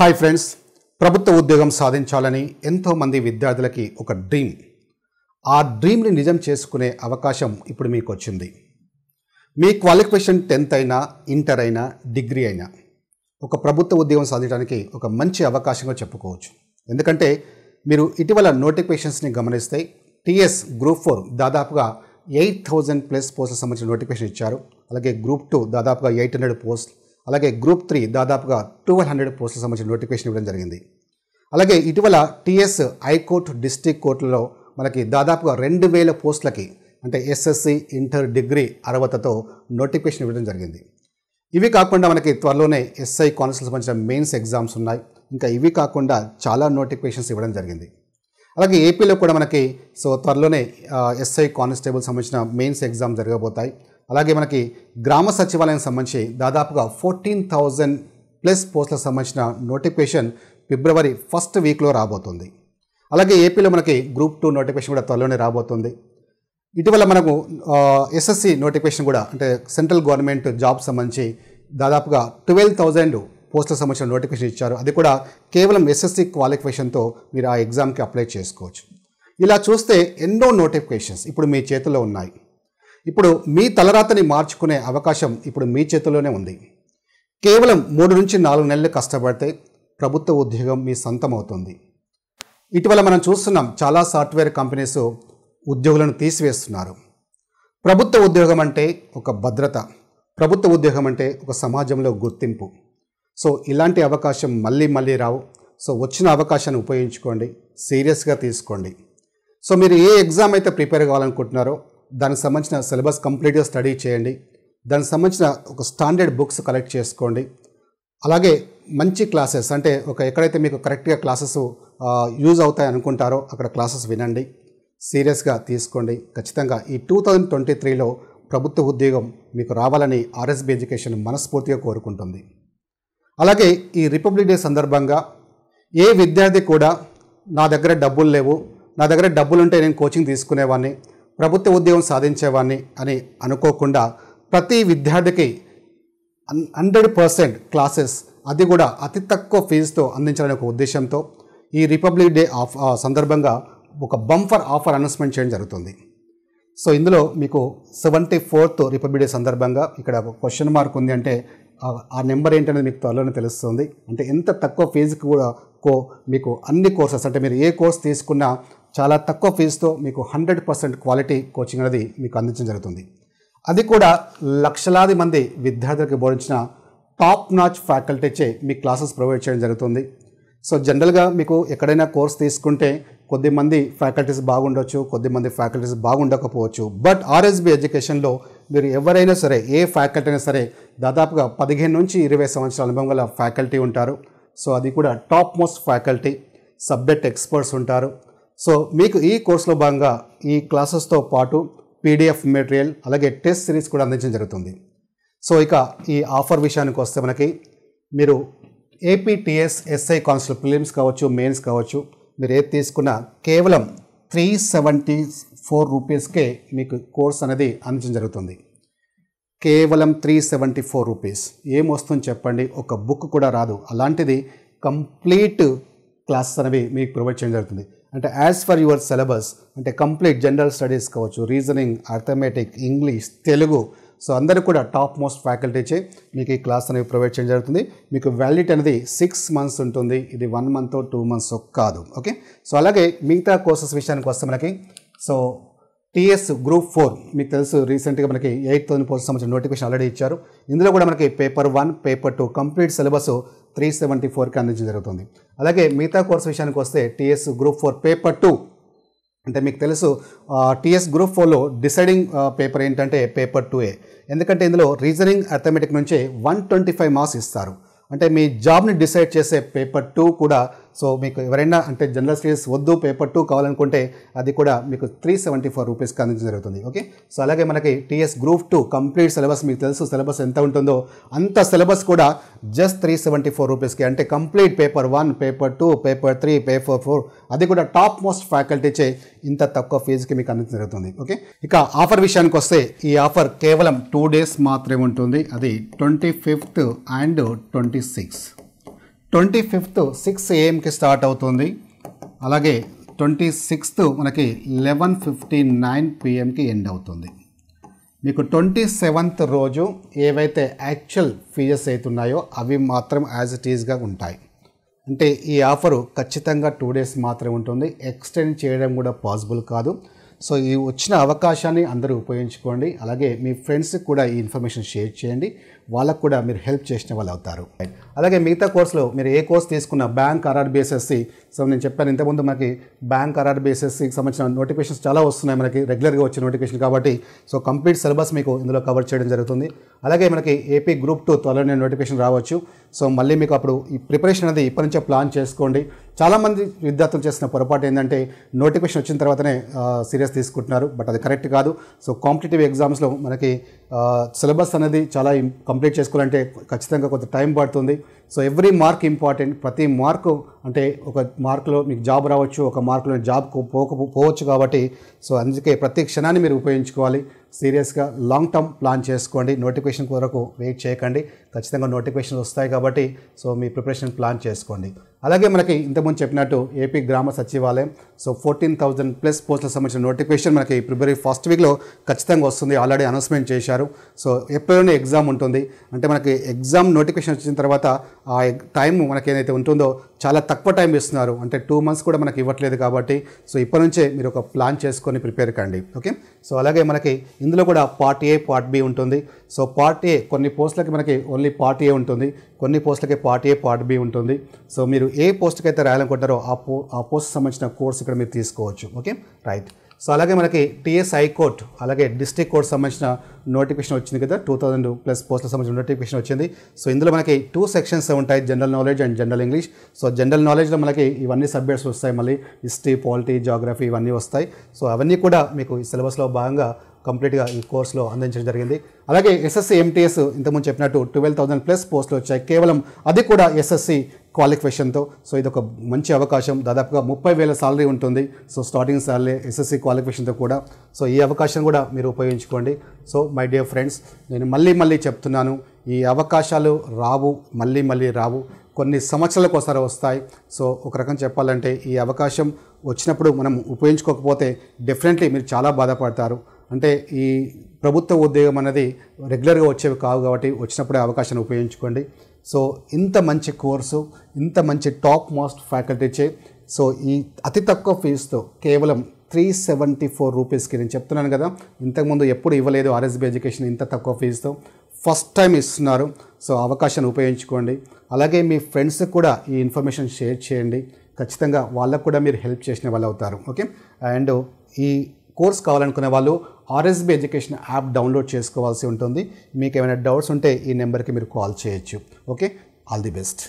hi friends ప్రభుత్వ ఉద్యోగం సాధించాలని ఎంతోమంది విద్యార్థులకి ఒక డ్రీమ్ ఆ డ్రీమ్ని నిజం చేసుకునే అవకాశం ఇప్పుడు మీకు వచ్చింది మీ క్వాలిఫికేషన్ టెన్త్ అయినా ఇంటర్ అయినా డిగ్రీ అయినా ఒక ప్రభుత్వ ఉద్యోగం సాధించడానికి ఒక మంచి అవకాశంగా చెప్పుకోవచ్చు ఎందుకంటే మీరు ఇటీవల నోటిఫికేషన్స్ని గమనిస్తే టీఎస్ గ్రూప్ ఫోర్ దాదాపుగా ఎయిట్ థౌజండ్ ప్లస్ పోస్టులకు సంబంధించిన నోటిఫికేషన్ ఇచ్చారు అలాగే గ్రూప్ టూ దాదాపుగా ఎయిట్ హండ్రెడ్ పోస్ట్ అలాగే గ్రూప్ త్రీ దాదాపుగా ట్వెల్వ్ హండ్రెడ్ పోస్టులకు సంబంధించిన నోటిఫికేషన్ ఇవ్వడం జరిగింది అలాగే ఇటీవల టీఎస్ హైకోర్టు డిస్టిక్ కోర్టులలో మనకి దాదాపుగా రెండు వేల పోస్టులకి అంటే ఎస్ఎస్సి ఇంటర్ డిగ్రీ అర్హతతో నోటిఫికేషన్ ఇవ్వడం జరిగింది ఇవి కాకుండా మనకి త్వరలోనే ఎస్ఐ కాన్సల్ సంబంధించిన మెయిన్స్ ఎగ్జామ్స్ ఉన్నాయి ఇంకా ఇవి కాకుండా చాలా నోటిఫికేషన్స్ ఇవ్వడం జరిగింది అలాగే ఏపీలో కూడా మనకి సో త్వరలోనే ఎస్ఐ కానిస్టేబుల్ సంబంధించిన మెయిన్స్ ఎగ్జామ్ జరగబోతాయి అలాగే మనకి గ్రామ సచివాలయం సంబంధించి దాదాపుగా ఫోర్టీన్ థౌజండ్ ప్లస్ పోస్టులకు సంబంధించిన నోటిఫికేషన్ ఫిబ్రవరి ఫస్ట్ వీక్లో రాబోతుంది అలాగే ఏపీలో మనకి గ్రూప్ టూ నోటిఫికేషన్ కూడా త్వరలోనే రాబోతుంది ఇటీవల మనకు ఎస్ఎస్సి నోటిఫికేషన్ కూడా అంటే సెంట్రల్ గవర్నమెంట్ జాబ్ సంబంధించి దాదాపుగా ట్వెల్వ్ థౌజండ్ పోస్టులకు సంబంధించిన నోటిఫికేషన్ ఇచ్చారు అది కూడా కేవలం ఎస్ఎస్సి క్వాలిఫికేషన్తో మీరు ఆ ఎగ్జామ్కి అప్లై చేసుకోవచ్చు ఇలా చూస్తే ఎన్నో నోటిఫికేషన్స్ ఇప్పుడు మీ చేతిలో ఉన్నాయి ఇప్పుడు మీ తలరాతని మార్చుకునే అవకాశం ఇప్పుడు మీ చేతిలోనే ఉంది కేవలం మూడు నుంచి నాలుగు నెలలు కష్టపడితే ప్రభుత్వ ఉద్యోగం మీ సొంతం అవుతుంది ఇటీవల మనం చూస్తున్నాం చాలా సాఫ్ట్వేర్ కంపెనీస్ ఉద్యోగులను తీసివేస్తున్నారు ప్రభుత్వ ఉద్యోగం అంటే ఒక భద్రత ప్రభుత్వ ఉద్యోగం అంటే ఒక సమాజంలో గుర్తింపు సో ఇలాంటి అవకాశం మళ్ళీ మళ్ళీ రావు సో వచ్చిన అవకాశాన్ని ఉపయోగించుకోండి సీరియస్గా తీసుకోండి సో మీరు ఏ ఎగ్జామ్ అయితే ప్రిపేర్ కావాలనుకుంటున్నారో దానికి సంబంధించిన సిలబస్ కంప్లీట్గా స్టడీ చేయండి దానికి సంబంధించిన ఒక స్టాండర్డ్ బుక్స్ కలెక్ట్ చేసుకోండి అలాగే మంచి క్లాసెస్ అంటే ఒక ఎక్కడైతే మీకు కరెక్ట్గా క్లాసెస్ యూజ్ అవుతాయి అనుకుంటారో అక్కడ క్లాసెస్ వినండి సీరియస్గా తీసుకోండి ఖచ్చితంగా ఈ టూ థౌజండ్ ట్వంటీ త్రీలో ప్రభుత్వ ఉద్యోగం మీకు రావాలని ఆర్ఎస్బి ఎడ్యుకేషన్ మనస్ఫూర్తిగా కోరుకుంటుంది అలాగే ఈ రిపబ్లిక్ డే సందర్భంగా ఏ విద్యార్థి కూడా నా దగ్గర డబ్బులు లేవు నా దగ్గర డబ్బులుంటే నేను కోచింగ్ తీసుకునేవాడిని ప్రభుత్వ ఉద్యోగం సాధించేవాడిని అని అనుకోకుండా ప్రతి విద్యార్థికి హండ్రెడ్ పర్సెంట్ క్లాసెస్ అది కూడా అతి తక్కువ ఫీజుతో అందించాలనే ఒక ఉద్దేశంతో ఈ రిపబ్లిక్ డే ఆఫ్ సందర్భంగా ఒక బంఫర్ ఆఫర్ అనౌన్స్మెంట్ చేయడం జరుగుతుంది సో ఇందులో మీకు సెవెంటీ ఫోర్త్ రిపబ్లిక్ డే సందర్భంగా ఇక్కడ ఒక క్వశ్చన్ మార్క్ ఉంది అంటే ఆ నెంబర్ ఏంటనేది మీకు త్వరలోనే తెలుస్తుంది అంటే ఎంత తక్కువ ఫీజుకి కూడా కో మీకు అన్ని కోర్సెస్ అంటే మీరు ఏ కోర్స్ తీసుకున్నా చాలా తక్కువ ఫీజుతో మీకు హండ్రెడ్ పర్సెంట్ క్వాలిటీ కోచింగ్ అనేది మీకు అందించడం జరుగుతుంది అది కూడా లక్షలాది మంది విద్యార్థులకు బోధించిన టాప్ నాచ్ ఫ్యాకల్టీచే మీ క్లాసెస్ ప్రొవైడ్ చేయడం జరుగుతుంది సో జనరల్గా మీకు ఎక్కడైనా కోర్స్ తీసుకుంటే కొద్దిమంది ఫ్యాకల్టీస్ బాగుండొచ్చు కొద్దిమంది ఫ్యాకల్టీస్ బాగుండకపోవచ్చు బట్ ఆర్ఎస్బి ఎడ్యుకేషన్లో మీరు ఎవరైనా సరే ఏ ఫ్యాకల్టీ అయినా సరే దాదాపుగా పదిహేను నుంచి ఇరవై సంవత్సరాల అనుభవం గల ఫ్యాకల్టీ ఉంటారు సో అది కూడా top most faculty subject experts ఉంటారు సో మీకు ఈ కోర్సులో భాగంగా ఈ క్లాసెస్తో పాటు పీడిఎఫ్ మెటీరియల్ అలాగే టెస్ట్ సిరీస్ కూడా అందించడం జరుగుతుంది సో ఇక ఈ ఆఫర్ విషయానికి వస్తే మనకి మీరు ఏపీటీఎస్ ఎస్ఐ కానిస్టేబుల్ ప్రిలిమ్స్ కావచ్చు మెయిన్స్ కావచ్చు మీరు ఏది తీసుకున్నా కేవలం త్రీ సెవెంటీ ఫోర్ రూపీస్కే మీకు కోర్స్ అనేది అందించడం జరుగుతుంది కేవలం త్రీ సెవెంటీ ఫోర్ రూపీస్ ఏమొస్తుందో చెప్పండి ఒక బుక్ కూడా రాదు అలాంటిది కంప్లీట్ క్లాసెస్ అనేవి మీకు ప్రొవైడ్ చేయడం జరుగుతుంది అంటే యాజ్ ఫర్ యువర్ సిలబస్ అంటే కంప్లీట్ జనరల్ స్టడీస్ కావచ్చు reasoning arithmetic English Telugu so అందరూ కూడా టాప్ మోస్ట్ ఫ్యాకల్టీచే మీకు ఈ క్లాస్ అనేవి ప్రొవైడ్ చేయడం జరుగుతుంది మీకు వ్యాలిడిటీ అనేది సిక్స్ మంత్స్ ఉంటుంది ఇది వన్ మంత్ టూ మంత్స్ కాదు ఓకే సో అలాగే మిగతా కోర్సెస్ విషయానికి వస్తే మనకి సో టీఎస్ గ్రూప్ ఫోర్ మీకు తెలుసు రీసెంట్గా మనకి ఎయిట్ థౌసండ్ పోస్ట్ సంబంధించిన నోటిఫికేషన్ ఆల్రెడీ ఇచ్చారు ఇందులో కూడా మనకి paper one paper two complete syllabus three seventy ఫోర్కి అందించడం జరుగుతుంది అలాగే మిగతా కోర్స్ విషయానికి వస్తే TS group four paper two అంటే మీకు తెలుసు టీఎస్ గ్రూప్ ఫోర్లో డిసైడింగ్ పేపర్ ఏంటంటే పేపర్ టూ ఏ ఎందుకంటే ఇందులో రీజనింగ్ అథమెటిక్ నుంచే వన్ ట్వంటీ ఫైవ్ మార్క్స్ ఇస్తారు అంటే మీ జాబ్ని డిసైడ్ చేసే పేపర్ టూ కూడా సో మీకు ఎవరైనా అంటే జనరల్ స్టడీస్ వద్దు పేపర్ టూ కావాలనుకుంటే అది కూడా మీకు త్రీ సెవెంటీ ఫోర్ రూపీస్కి అందించడం జరుగుతుంది ఓకే సో అలాగే మనకి TS group two complete syllabus మీకు తెలుసు సిలబస్ ఎంత ఉంటుందో అంత సిలబస్ కూడా జస్ట్ త్రీ సెవెంటీ ఫోర్ రూపీస్కి అంటే complete paper one paper two paper three paper four అది కూడా టాప్ మోస్ట్ ఫ్యాకల్టీచే ఇంత తక్కువ ఫీజుకి మీకు అందించడం జరుగుతుంది ఓకే ఇక ఆఫర్ విషయానికి వస్తే ఈ ఆఫర్ కేవలం టూ డేస్ మాత్రమే ఉంటుంది అది twenty fifth and twenty six twenty fifth six ఏఎంకి స్టార్ట్ అవుతుంది అలాగే ట్వంటీ సిక్స్త్ మనకి లెవెన్ ఫిఫ్టీ నైన్ పిఎంకి ఎండ్ అవుతుంది మీకు ట్వంటీ సెవెంత్ రోజు ఏవైతే యాక్చువల్ ఫీజెస్ అవుతున్నాయో అవి మాత్రం యాజ్ ఇట్ ఈజ్గా ఉంటాయి అంటే ఈ ఆఫరు ఖచ్చితంగా టూ డేస్ మాత్రమే ఉంటుంది ఎక్స్టెండ్ చేయడం కూడా పాసిబుల్ కాదు సో ఈ వచ్చిన అవకాశాన్ని అందరూ ఉపయోగించుకోండి అలాగే మీ ఫ్రెండ్స్కి కూడా ఈ ఇన్ఫర్మేషన్ షేర్ చేయండి వాళ్ళకు కూడా మీరు హెల్ప్ చేసిన వాళ్ళు అవుతారు అలాగే మిగతా కోర్సులో మీరు ఏ కోర్స్ తీసుకున్న బ్యాంక్ ఆర్ఆర్బిఎస్ఎస్సి సో నేను చెప్పాను ఇంతకుముందు మనకి బ్యాంక్ ఆర్ఆర్బిఎస్ఎస్సికి సంబంధించిన నోటిఫికేషన్స్ చాలా వస్తున్నాయి మనకి రెగ్యులర్గా వచ్చే నోటిఫికేషన్ కాబట్టి సో కంప్లీట్ సిలబస్ మీకు ఇందులో కవర్ చేయడం జరుగుతుంది అలాగే మనకి ఏపీ గ్రూప్ టూ త్వరలోనే నోటిఫికేషన్ రావచ్చు సో మళ్ళీ మీకు అప్పుడు ఈ ప్రిపరేషన్ అనేది ఇప్పటి నుంచే ప్లాన్ చేసుకోండి చాలామంది విద్యార్థులు చేసిన పొరపాటు ఏంటంటే నోటిఫికేషన్ వచ్చిన తర్వాతనే సీరియస్ తీసుకుంటున్నారు బట్ అది కరెక్ట్ కాదు సో కాంపిటేటివ్ ఎగ్జామ్స్లో మనకి సిలబస్ అనేది చాలా కంప్లీట్ చేసుకోవాలంటే ఖచ్చితంగా కొంత టైం పడుతుంది సో ఎవ్రీ మార్క్ ఇంపార్టెంట్ ప్రతి మార్కు అంటే ఒక మార్కులో మీకు జాబ్ రావచ్చు ఒక మార్కులో జాబ్ పోక పోవచ్చు కాబట్టి సో అందుకే ప్రతి క్షణాన్ని మీరు ఉపయోగించుకోవాలి సీరియస్గా లాంగ్ టర్మ్ ప్లాన్ చేసుకోండి నోటిఫికేషన్ కొరకు వెయిట్ చేయకండి ఖచ్చితంగా నోటిఫికేషన్స్ వస్తాయి కాబట్టి సో మీ ప్రిపరేషన్ ప్లాన్ చేసుకోండి అలాగే మనకి ఇంతకుముందు చెప్పినట్టు ఏపీ గ్రామ సచివాలయం సో ఫోర్టీన్ థౌజండ్ ప్లస్ పోస్టులకు సంబంధించిన నోటిఫికేషన్ మనకి ఫిబ్రవరి ఫస్ట్ వీక్లో ఖచ్చితంగా వస్తుంది ఆల్రెడీ అనౌన్స్మెంట్ చేశారు సో ఎప్పుడైనా ఎగ్జామ్ ఉంటుంది అంటే మనకి ఎగ్జామ్ నోటిఫికేషన్ వచ్చిన తర్వాత ఆ టైం మనకి ఏదైతే ఉంటుందో చాలా తక్కువ టైం ఇస్తున్నారు అంటే టూ మంత్స్ కూడా మనకి ఇవ్వట్లేదు కాబట్టి సో ఇప్పటి నుంచే మీరు ఒక ప్లాన్ చేసుకొని ప్రిపేర్ కండి ఓకే సో అలాగే మనకి ఇందులో కూడా పార్ట్ ఏ పార్ట్ బి ఉంటుంది సో పార్ట్ ఏ కొన్ని పోస్టులకి మనకి ఓన్లీ పార్ట్ ఏ ఉంటుంది కొన్ని పోస్టులకి పార్ట్ ఏ పార్ట్ బి ఉంటుంది సో మీరు ఏ పోస్ట్కి అయితే రాయాలనుకుంటారో ఆ పో ఆ పోస్ట్ సంబంధించిన కోర్స్ ఇక్కడ మీరు తీసుకోవచ్చు ఓకే రైట్ సో అలాగే మనకి టీఎస్ హైకోర్టు అలాగే డిస్ట్రిక్ట్ కోర్టు సంబంధించిన నోటిఫికేషన్ వచ్చింది కదా టూ థౌసండ్ ప్లస్ పోస్టులకు సంబంధించిన నోటిఫికేషన్ వచ్చింది సో ఇందులో మనకి టూ సెక్షన్స్ ఉంటాయి general knowledge and general English so general నాలెడ్జ్లో మనకి ఇవన్నీ సబ్జెక్ట్స్ వస్తాయి మళ్ళీ హిస్టరీ పాలిటీ జాగ్రఫీ ఇవన్నీ వస్తాయి సో అవన్నీ కూడా మీకు సిలబస్లో భాగంగా కంప్లీట్గా ఈ కోర్సులో అందించడం జరిగింది అలాగే ఎస్ఎస్సి ఎంటీఎస్ ఇంతకుముందు చెప్పినట్టు ట్వెల్వ్ థౌసండ్ ప్లస్ పోస్టులు వచ్చాయి కేవలం అది కూడా ఎస్ఎస్సి క్వాలిఫికేషన్తో సో ఇది ఒక మంచి అవకాశం దాదాపుగా ముప్పై వేల సాలరీ ఉంటుంది సో స్టార్టింగ్ సాలరీ ఎస్ఎస్సి క్వాలిఫికేషన్తో కూడా సో ఈ అవకాశం కూడా మీరు ఉపయోగించుకోండి సో మై డియర్ ఫ్రెండ్స్ నేను మళ్ళీ మళ్ళీ చెప్తున్నాను ఈ అవకాశాలు రావు మళ్ళీ మళ్ళీ రావు కొన్ని సంవత్సరాలకు ఒకసారి వస్తాయి సో ఒక రకం చెప్పాలంటే ఈ అవకాశం వచ్చినప్పుడు మనం ఉపయోగించుకోకపోతే డెఫినెట్లీ మీరు చాలా బాధపడతారు అంటే ఈ ప్రభుత్వ ఉద్యోగం అనేది రెగ్యులర్గా వచ్చేవి కావు కాబట్టి వచ్చినప్పుడే అవకాశాన్ని ఉపయోగించుకోండి సో ఇంత మంచి కోర్సు ఇంత మంచి టాప్ మోస్ట్ ఫ్యాకల్టీచే సో ఈ అతి తక్కువ ఫీజుతో కేవలం త్రీ సెవెంటీ ఫోర్ రూపీస్కి నేను చెప్తున్నాను కదా ఇంతకుముందు ఎప్పుడు ఇవ్వలేదు ఆర్ఎస్బి ఎడ్యుకేషన్ ఇంత తక్కువ ఫీజుతో ఫస్ట్ టైం ఇస్తున్నారు సో అవకాశాన్ని ఉపయోగించుకోండి అలాగే మీ ఫ్రెండ్స్కి కూడా ఈ ఇన్ఫర్మేషన్ షేర్ చేయండి ఖచ్చితంగా వాళ్ళకు కూడా మీరు హెల్ప్ చేసిన వాళ్ళు అవుతారు ఓకే అండ్ ఈ కోర్స్ కావాలనుకునే వాళ్ళు ఆర్ఎస్బి ఎడ్యుకేషన్ యాప్ డౌన్లోడ్ చేసుకోవాల్సి ఉంటుంది మీకు ఏమైనా డౌట్స్ ఉంటే ఈ నెంబర్కి మీరు కాల్ చేయొచ్చు ఓకే ఆల్ ది బెస్ట్